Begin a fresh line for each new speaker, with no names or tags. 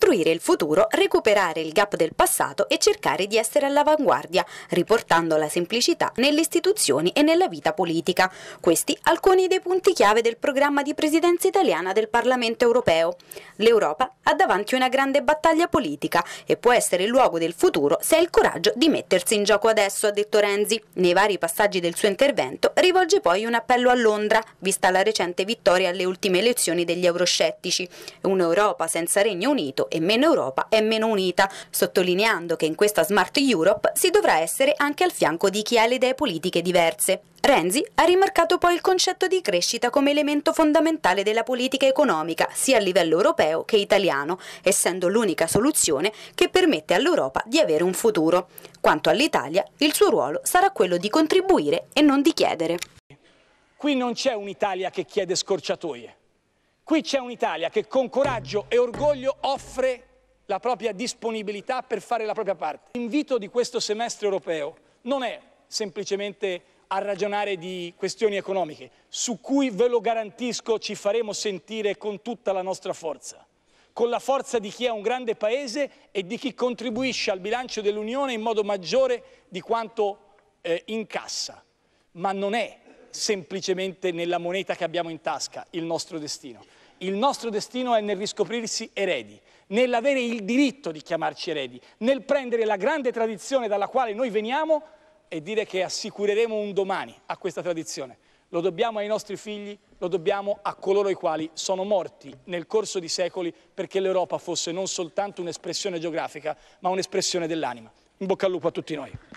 costruire il futuro, recuperare il gap del passato e cercare di essere all'avanguardia, riportando la semplicità nelle istituzioni e nella vita politica. Questi alcuni dei punti chiave del programma di presidenza italiana del Parlamento europeo. L'Europa ha davanti una grande battaglia politica e può essere il luogo del futuro se ha il coraggio di mettersi in gioco adesso, ha detto Renzi. Nei vari passaggi del suo intervento rivolge poi un appello a Londra, vista la recente vittoria alle ultime elezioni degli euroscettici. Un'Europa senza Regno Unito e meno Europa è meno unita, sottolineando che in questa Smart Europe si dovrà essere anche al fianco di chi ha le idee politiche diverse. Renzi ha rimarcato poi il concetto di crescita come elemento fondamentale della politica economica, sia a livello europeo che italiano, essendo l'unica soluzione che permette all'Europa di avere un futuro. Quanto all'Italia, il suo ruolo sarà quello di contribuire e non di chiedere.
Qui non c'è un'Italia che chiede scorciatoie. Qui c'è un'Italia che con coraggio e orgoglio offre la propria disponibilità per fare la propria parte. L'invito di questo semestre europeo non è semplicemente a ragionare di questioni economiche, su cui ve lo garantisco ci faremo sentire con tutta la nostra forza, con la forza di chi è un grande paese e di chi contribuisce al bilancio dell'Unione in modo maggiore di quanto eh, incassa. Ma non è semplicemente nella moneta che abbiamo in tasca, il nostro destino. Il nostro destino è nel riscoprirsi eredi, nell'avere il diritto di chiamarci eredi, nel prendere la grande tradizione dalla quale noi veniamo e dire che assicureremo un domani a questa tradizione. Lo dobbiamo ai nostri figli, lo dobbiamo a coloro i quali sono morti nel corso di secoli perché l'Europa fosse non soltanto un'espressione geografica, ma un'espressione dell'anima. In bocca al lupo a tutti noi.